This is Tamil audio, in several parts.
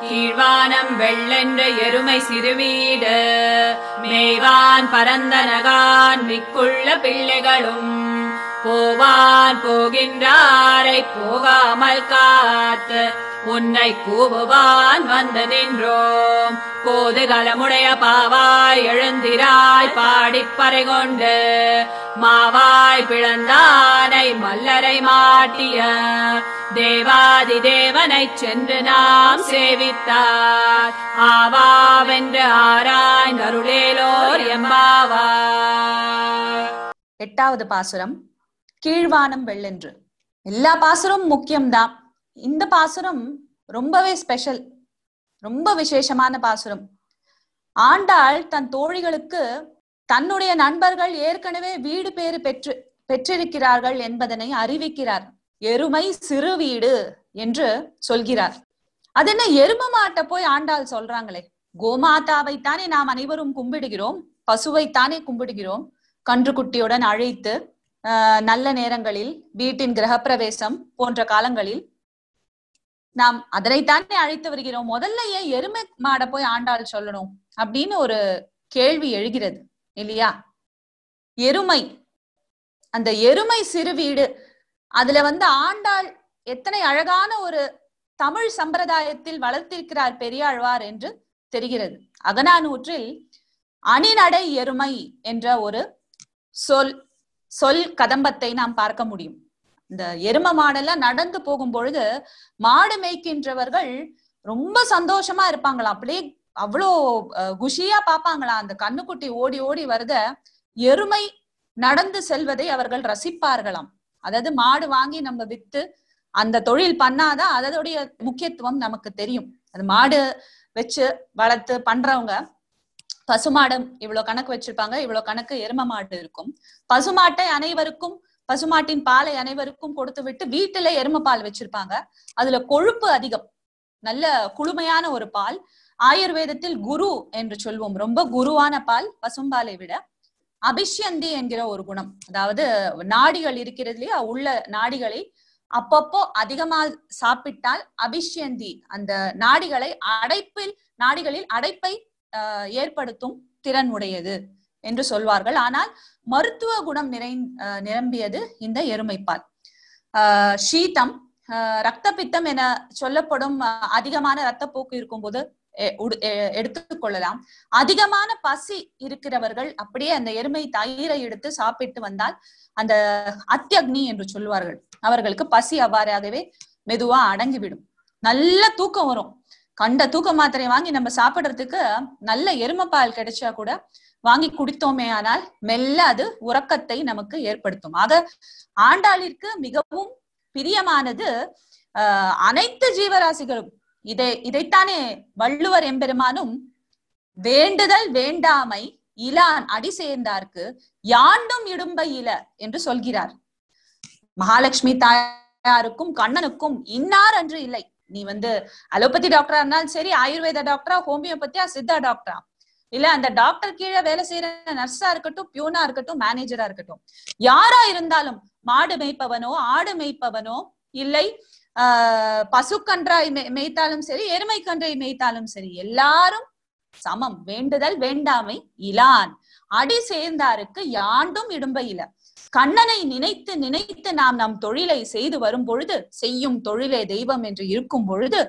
கீழ்வானம் வெள்ளென்ற எருமை சிறுவீடு மேவான் பரந்த நகான் மிக்குள்ள பிள்ளைகளும் போவான் போகின்றாரை போகாமல் காத்து உன்னை கூவுவான் வந்து நின்றோம் போது கலமுடைய பாவாய் எழுந்திராய் பாடிப்பறை கொண்டு மாவாய் பிழந்தானை மல்லரை மாட்டிய தேவாதி தேவனை சென்று நாம் சேவித்தார் ஆவாவென்று கருளேலோர் எம்பாவார் எட்டாவது பாசுரம் கீழ்வானம் வெள்ளென்று எல்லா பாசுரமும் முக்கியம்தான் இந்த பாசுரம் ரொம்பவே ஸ்பெஷல் ரொம்ப விசேஷமான பாசுரம் ஆண்டாள் தன் தோழிகளுக்கு தன்னுடைய நண்பர்கள் ஏற்கனவே வீடு பேறு பெற்று பெற்றிருக்கிறார்கள் என்பதனை அறிவிக்கிறார் எருமை சிறு வீடு என்று சொல்கிறார் அது என்ன எரும மாட்டை போய் ஆண்டாள் சொல்றாங்களே கோமாதாவைத்தானே நாம் அனைவரும் கும்பிடுகிறோம் பசுவைத்தானே கும்பிடுகிறோம் கன்று குட்டியுடன் அழைத்து நல்ல நேரங்களில் வீட்டின் கிரகப்பிரவேசம் போன்ற காலங்களில் நாம் அதனைத்தானே அழைத்து வருகிறோம் முதல்ல ஏன் எருமை மாட போய் ஆண்டாள் சொல்லணும் அப்படின்னு ஒரு கேள்வி எழுகிறது இல்லையா எருமை அந்த எருமை சிறு வீடு அதுல வந்து ஆண்டாள் எத்தனை அழகான ஒரு தமிழ் சம்பிரதாயத்தில் வளர்த்திருக்கிறார் பெரியாழ்வார் என்று தெரிகிறது அகநானூற்றில் அணிநடை எருமை என்ற ஒரு சொல் சொல் கதம்பத்தை நாம் பார்க்க முடியும் இந்த எரும மாடெல்லாம் நடந்து போகும் பொழுது மாடு மேய்க்கின்றவர்கள் ரொம்ப சந்தோஷமா இருப்பாங்களாம் அப்படியே அவ்வளோ குஷியா பார்ப்பாங்களா அந்த கண்ணுக்குட்டி ஓடி ஓடி வருத எருமை நடந்து செல்வதை அவர்கள் ரசிப்பார்களாம் அதாவது மாடு வாங்கி நம்ம வித்து அந்த தொழில் பண்ணாதான் அதனுடைய முக்கியத்துவம் நமக்கு தெரியும் அது மாடு வச்சு வளர்த்து பண்றவங்க பசுமாடம் இவ்வளவு கணக்கு வச்சிருப்பாங்க இவ்வளவு கணக்கு எரும மாடு இருக்கும் பசுமாட்டை அனைவருக்கும் பசுமாட்டின் பாலை அனைவருக்கும் கொடுத்து விட்டு வீட்டுல எரும பால் வச்சிருப்பாங்க அதுல கொழுப்பு அதிகம் நல்ல குளுமையான ஒரு பால் ஆயுர்வேதத்தில் குரு என்று சொல்வோம் ரொம்ப குருவான பால் பசும்பாலை விட அபிஷ்யந்தி என்கிற ஒரு குணம் அதாவது நாடிகள் இருக்கிறது இல்லையா உள்ள நாடிகளை அப்பப்போ அதிகமா சாப்பிட்டால் அபிஷ்யந்தி அந்த நாடிகளை அடைப்பில் நாடிகளில் அடைப்பை ஏற்படுத்தும் திறன் உடையது என்று சொல்வார்கள் ஆனால் மருத்துவ குணம் நிறை நிரம்பியது இந்த எருமைப்பால் சீதம் ரத்த பித்தம் என சொல்லப்படும் அதிகமான ரத்தப்போக்கு இருக்கும்போது எடுத்துக்கொள்ளலாம் அதிகமான பசி இருக்கிறவர்கள் அப்படியே அந்த எருமை தயிரை எடுத்து சாப்பிட்டு வந்தால் அந்த அத்தியக்னி என்று சொல்லுவார்கள் அவர்களுக்கு பசி அவ்வாறாகவே மெதுவா அடங்கிவிடும் நல்ல தூக்கம் வரும் கண்ட தூக்க மாத்திரை வாங்கி நம்ம சாப்பிடுறதுக்கு நல்ல எருமப்பால் கிடைச்சா கூட வாங்கி குடித்தோமே ஆனால் மெல்ல அது உறக்கத்தை நமக்கு ஏற்படுத்தும் ஆக ஆண்டாளிற்கு மிகவும் பிரியமானது அஹ் அனைத்து ஜீவராசிகளும் இதை இதைத்தானே வள்ளுவர் எம்பெருமானும் வேண்டுதல் வேண்டாமை இலான் அடி சேர்ந்தார்க்கு யாண்டும் இடும்ப இல என்று சொல்கிறார் மகாலட்சுமி தாயாருக்கும் கண்ணனுக்கும் இன்னார் அன்று இல்லை நீ வந்து அலோபதி டாக்டரா இருந்தாலும் சரி ஆயுர்வேத டாக்டரா ஹோமியோபதியா சித்தா டாக்டரா இல்ல அந்த டாக்டர் கீழே வேலை செய்யற நர்ஸா இருக்கட்டும் பியூனா இருக்கட்டும் மேனேஜரா இருக்கட்டும் யாரா இருந்தாலும் மாடு மேய்ப்பவனோ ஆடு மேய்ப்பவனோ இல்லை பசுக்கன்றாய் மேய்த்தாலும் சரி எருமை கன்றை மேய்த்தாலும் சரி எல்லாரும் சமம் வேண்டுதல் வேண்டாமை இலான் அடி சேர்ந்தாருக்கு யாண்டும் இடும்பையில கண்ணனை நினைத்து நினைத்து நாம் நம் தொழிலை செய்து வரும் பொழுது செய்யும் தொழிலே தெய்வம் என்று இருக்கும் பொழுது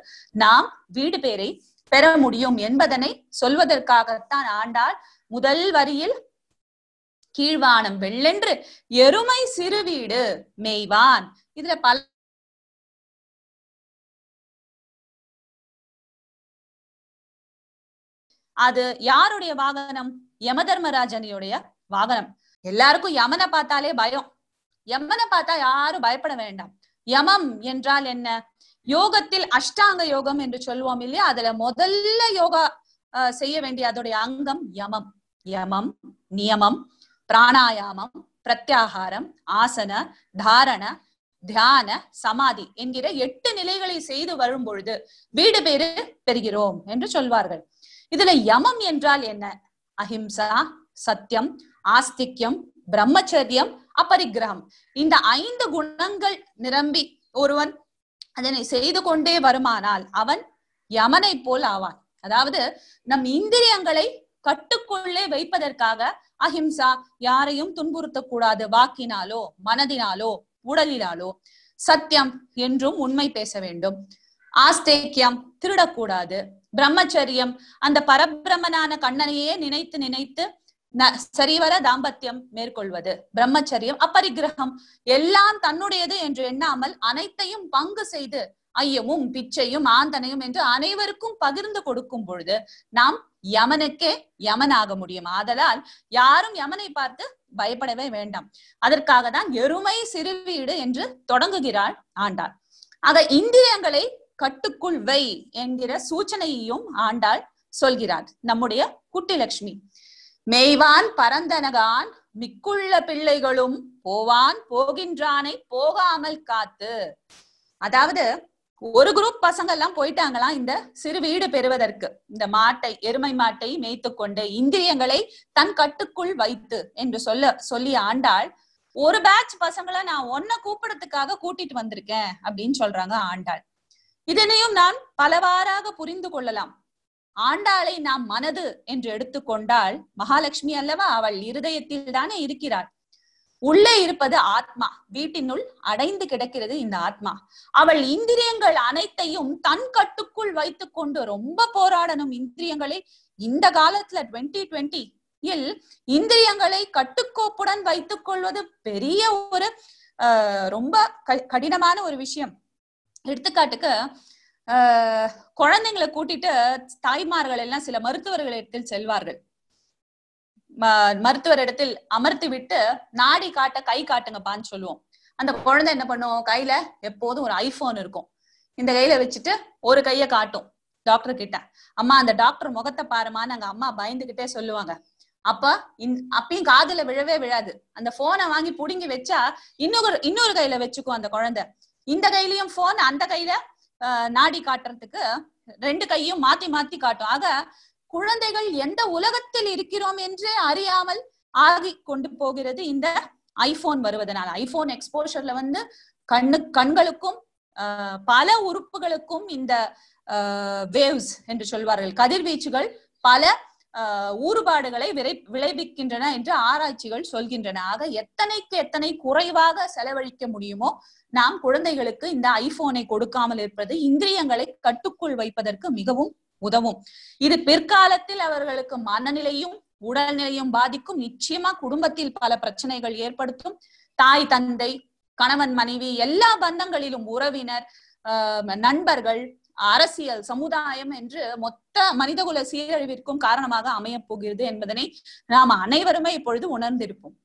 நாம் வீடு பேரை பெற முடியும் என்பதனை சொல்வதற்காகத்தான் ஆண்டாள் முதல் வரியில் கீழ்வானம் வெள்ளென்று எருமை சிறு வீடு மேய்வான் இதுல பல அது யாருடைய வாகனம் யமதர்மராஜனியுடைய வாகனம் எல்லாருக்கும் யமனை பார்த்தாலே பயம் யமனை பார்த்தா யாரும் பயப்பட வேண்டாம் யமம் என்றால் என்ன யோகத்தில் அஷ்டாங்க யோகம் என்று சொல்லுவோம் இல்லையா அதுல முதல்ல யோகா செய்ய வேண்டிய அதோடைய அங்கம் யமம் யமம் நியமம் பிராணாயாமம் பிரத்யாகாரம் ஆசன தாரண தியான சமாதி என்கிற எட்டு நிலைகளை செய்து வரும் பொழுது வீடு பேரு பெறுகிறோம் என்று சொல்வார்கள் இதுல யமம் என்றால் என்ன அஹிம்சா சத்தியம் ஆஸ்திக்யம் பிரம்மச்சரியம் அபரிக்கிரகம் இந்த ஐந்து குணங்கள் நிரம்பி ஒருவன் அதனை செய்து கொண்டே வருமானால் அவன் யமனை போல் ஆவான் அதாவது நம் இந்திரியங்களை கட்டுக்குள்ளே வைப்பதற்காக அஹிம்சா யாரையும் துன்புறுத்த கூடாது வாக்கினாலோ மனதினாலோ உடலினாலோ சத்தியம் என்றும் உண்மை பேச வேண்டும் ஆஸ்தேக்கியம் திருடக்கூடாது பிரம்மச்சரியம் அந்த பரபிரமனான கண்ணனையே நினைத்து நினைத்து சரிவர தாம்பத்தியம் மேற்கொள்வது பிரம்மச்சரியம் அப்பரிகிரகம் எல்லாம் தன்னுடையது என்று எண்ணாமல் அனைத்தையும் பங்கு செய்து ஐயமும் பிச்சையும் ஆந்தனையும் என்று அனைவருக்கும் பகிர்ந்து கொடுக்கும் பொழுது நாம் யமனுக்கே யமனாக முடியும் ஆதலால் யாரும் யமனை பார்த்து பயப்படவே வேண்டாம் அதற்காக தான் எருமை சிறுவீடு என்று தொடங்குகிறாள் ஆண்டாள் ஆக இந்திரியங்களை கட்டுக்குள் வை என்கிற சூச்சனையையும் ஆண்டாள் சொல்கிறார் நம்முடைய குட்டிலட்சுமி மெய்வான் பரந்தனகான் மிக்குள்ள பிள்ளைகளும் போவான் போகின்றானை போகாமல் காத்து அதாவது ஒரு குரூப் பசங்க எல்லாம் போயிட்டாங்களாம் இந்த சிறு வீடு பெறுவதற்கு இந்த மாட்டை எருமை மாட்டை மேய்த்து கொண்டு இந்திரியங்களை தன் கட்டுக்குள் வைத்து என்று சொல்ல சொல்லி ஆண்டாள் ஒரு பேட்ச் பசங்களை நான் ஒன்ன கூப்பிடத்துக்காக கூட்டிட்டு வந்திருக்கேன் அப்படின்னு சொல்றாங்க ஆண்டாள் இதனையும் நான் பலவாறாக புரிந்து கொள்ளலாம் ஆண்டாளை நாம் மனது என்று எடுத்துக்கொண்டால் மகாலட்சுமி அல்லவா அவள் இருதயத்தில் தானே இருக்கிறாள் உள்ளே இருப்பது ஆத்மா வீட்டினுள் அடைந்து கிடக்கிறது இந்த ஆத்மா அவள் இந்திரியங்கள் அனைத்தையும் தன் கட்டுக்குள் வைத்துக் கொண்டு ரொம்ப போராடணும் இந்திரியங்களை இந்த காலத்துல டுவெண்ட்டி டுவெண்ட்டி இல் இந்திரியங்களை கட்டுக்கோப்புடன் வைத்துக் கொள்வது பெரிய ஒரு ரொம்ப கடினமான ஒரு விஷயம் எடுத்துக்காட்டுக்கு குழந்தைங்களை கூட்டிட்டு தாய்மார்கள் எல்லாம் சில மருத்துவர்கள் இடத்தில் செல்வார்கள் மருத்துவர் இடத்தில் அமர்த்தி விட்டு நாடி காட்ட கை காட்டுங்கப்பான்னு சொல்லுவோம் அந்த குழந்தை என்ன பண்ணும் கையில எப்போதும் ஒரு ஐபோன் இருக்கும் இந்த கையில வச்சுட்டு ஒரு கைய காட்டும் டாக்டர் கிட்ட அம்மா அந்த டாக்டர் முகத்தை பாருமான்னு அங்க அம்மா பயந்துகிட்டே சொல்லுவாங்க அப்ப இந் அப்பயும் காதுல விழவே விழாது அந்த போனை வாங்கி புடுங்கி வச்சா இன்னொரு இன்னொரு கையில வச்சுக்கும் அந்த குழந்தை இந்த கையிலயும் போன் அந்த கையில நாடி காட்டுறதுக்கு ரெண்டு கையும் மாத்தி மாத்தி காட்டும் ஆக குழந்தைகள் எந்த உலகத்தில் இருக்கிறோம் என்றே அறியாமல் ஆகி கொண்டு போகிறது இந்த ஐபோன் வருவதனால் ஐபோன் எக்ஸ்போஷர்ல வந்து கண்ணு கண்களுக்கும் பல உறுப்புகளுக்கும் இந்த வேவ்ஸ் என்று சொல்வார்கள் கதிர்வீச்சுகள் பல ஊறுபாடுகளை விளை விளைவிக்கின்றன என்று ஆராய்ச்சிகள் சொல்கின்றன ஆக எத்தனைக்கு எத்தனை குறைவாக செலவழிக்க முடியுமோ நாம் குழந்தைகளுக்கு இந்த ஐபோனை கொடுக்காமல் இருப்பது இந்திரியங்களை கட்டுக்குள் வைப்பதற்கு மிகவும் உதவும் இது பிற்காலத்தில் அவர்களுக்கு மனநிலையும் உடல்நிலையும் பாதிக்கும் நிச்சயமா குடும்பத்தில் பல பிரச்சனைகள் ஏற்படுத்தும் தாய் தந்தை கணவன் மனைவி எல்லா பந்தங்களிலும் உறவினர் நண்பர்கள் அரசியல் சமுதாயம் என்று மொத்த மனிதகுல சீரழிவிற்கும் காரணமாக அமைய போகிறது என்பதனை நாம் அனைவருமே இப்பொழுது உணர்ந்திருப்போம்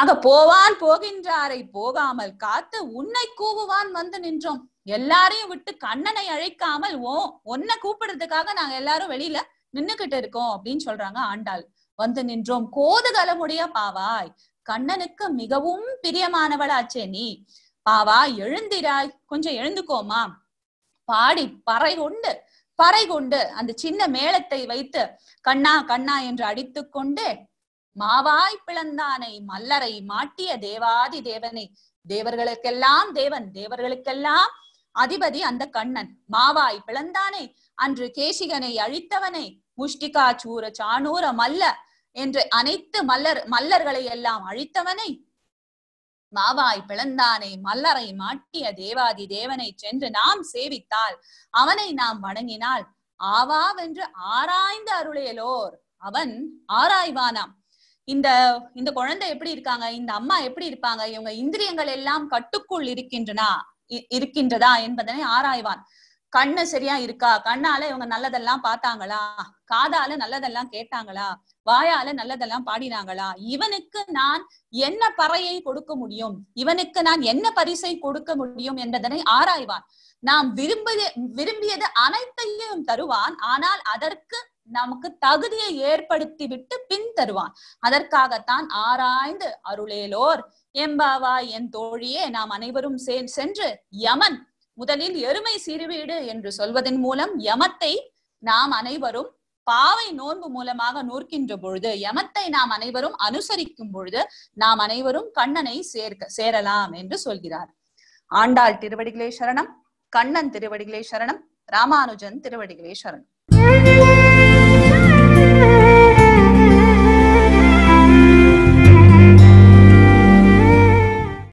ஆக போவான் போகின்றாரை போகாமல் காத்து உன்னை கூவுவான் வந்து நின்றோம் எல்லாரையும் விட்டு கண்ணனை அழைக்காமல் ஓ உன்னை கூப்பிடுறதுக்காக நாங்க எல்லாரும் வெளியில நின்னுகிட்டு இருக்கோம் அப்படின்னு சொல்றாங்க ஆண்டாள் வந்து நின்றோம் கோதுகலமுடைய பாவாய் கண்ணனுக்கு மிகவும் பிரியமானவளாச்சே நீ பாவா எழுந்திராய் கொஞ்சம் எழுந்துக்கோமா பாடி பறை கொண்டு பறை கொண்டு அந்த சின்ன மேளத்தை வைத்து கண்ணா கண்ணா என்று அடித்து கொண்டு மாவாய் பிளந்தானை மல்லரை மாட்டிய தேவாதி தேவனை தேவர்களுக்கெல்லாம் தேவன் தேவர்களுக்கெல்லாம் அதிபதி அந்த கண்ணன் மாவாய் பிளந்தானை அன்று கேசிகனை அழித்தவனை முஷ்டிகா சூர சானூர மல்ல என்று அனைத்து மல்லர் மல்லர்களை எல்லாம் அழித்தவனை மாவாய் பிளந்தானே மல்லரை மாட்டிய தேவாதி தேவனை சென்று நாம் சேவித்தால் அவனை நாம் வணங்கினால் ஆவாவென்று ஆராய்ந்து அருளையலோர் அவன் ஆராய்வானாம் இந்த இந்த குழந்தை எப்படி இருக்காங்க இந்த அம்மா எப்படி இருப்பாங்க இவங்க இந்திரியங்கள் எல்லாம் கட்டுக்குள் இருக்கின்றனா இருக்கின்றதா என்பதனை ஆராய்வான் கண்ணு சரியா இருக்கா கண்ணால இவங்க நல்லதெல்லாம் பார்த்தாங்களா காதால நல்லதெல்லாம் கேட்டாங்களா வாயால நல்லதெல்லாம் பாடினாங்களா இவனுக்கு நான் என்ன பறையை கொடுக்க முடியும் இவனுக்கு நான் என்ன பரிசை கொடுக்க முடியும் என்றதனை ஆராய்வான் நாம் விரும்பிய விரும்பியது அனைத்தையும் தருவான் ஆனால் அதற்கு நமக்கு தகுதியை ஏற்படுத்தி விட்டு பின் தருவான் அதற்காகத்தான் ஆராய்ந்து அருளேலோர் எம்பாவா என் தோழியே நாம் அனைவரும் சென்று யமன் முதலில் எருமை சிறுவீடு என்று சொல்வதன் மூலம் யமத்தை நாம் அனைவரும் பாவை நோன்பு மூலமாக நூற்கின்ற பொழுது யமத்தை நாம் அனைவரும் அனுசரிக்கும் பொழுது நாம் அனைவரும் கண்ணனை சேர்க்க சேரலாம் என்று சொல்கிறார் ஆண்டாள் திருவடிகளே சரணம் கண்ணன் திருவடிகளே சரணம் ராமானுஜன் திருவடிகளே சரணம்